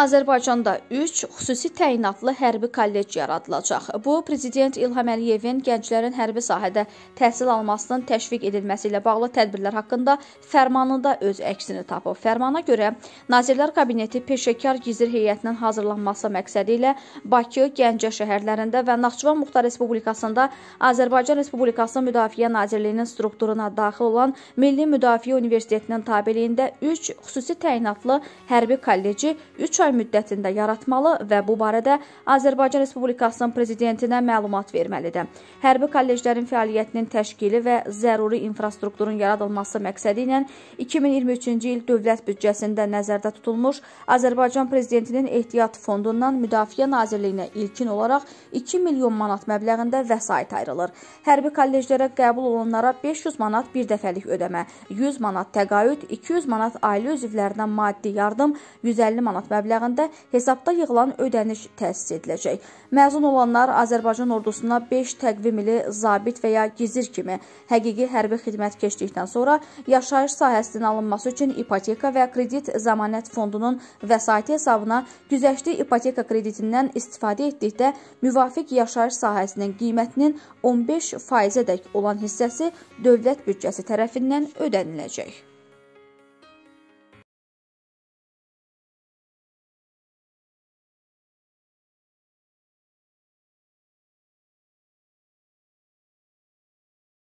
Azərbaycanda 3 xüsusi təyinatlı hərbi kollec yaradılacaq. Bu prezident İlham Əliyevin gənclərin hərbi sahədə təhsil almasının təşviq edilməsi ilə bağlı tədbirlər haqqında fərmanında öz əksini tapıb. Fərmana görə Nazirlər Kabineti peşəkar gizir heyətinin hazırlanması məqsədi ilə Bakı, Gəncə şəhərlərində və Naxçıvan Muxtar Respublikasında Azərbaycan Respublikasının Müdafiə Nazirliyinin strukturuna daxil olan Milli Müdafiə Universitetinin tabeliyində 3 xüsusi təyinatlı hərbi kolleci 3 ay müddətində yaratmalı və bu barədə Azərbaycan Respublikasının prezidentinə məlumat verməlidir. Hərbi kolleclərin fəaliyyətinin təşkili və zəruri infrastrukturun yaradılması məqsədi ilə 2023-cü il dövlət büdcəsində nəzərdə tutulmuş Azərbaycan prezidentinin ehtiyat fondundan Müdafiə Nazirliyinə ilkin olaraq 2 milyon manat məbləğində vəsait ayrılır. Hərbi kolleclərə qəbul olanlara 500 manat bir dəfəlik ödəmə, 100 manat təqaüd, 200 manat ailə üzvlərinə maddi yardım, 150 manat məbləğ məbləğində hesabda yığılan ödəniş təsis ediləcək. Məzun olanlar Azərbaycan ordusuna 5 təqvim ili zabit və ya gizir kimi həqiqi hərbi xidmət keçdikdən sonra yaşayış sahəsinin alınması üçün ipoteka və kredit zəmanət fondunun vəsaiti hesabına güzəştli ipoteka kreditindən istifadə etdikdə müvafiq yaşayış sahəsinin qiymətinin 15 faizədək olan hissəsi dövlət büdcəsi tərəfindən ödəniləcək.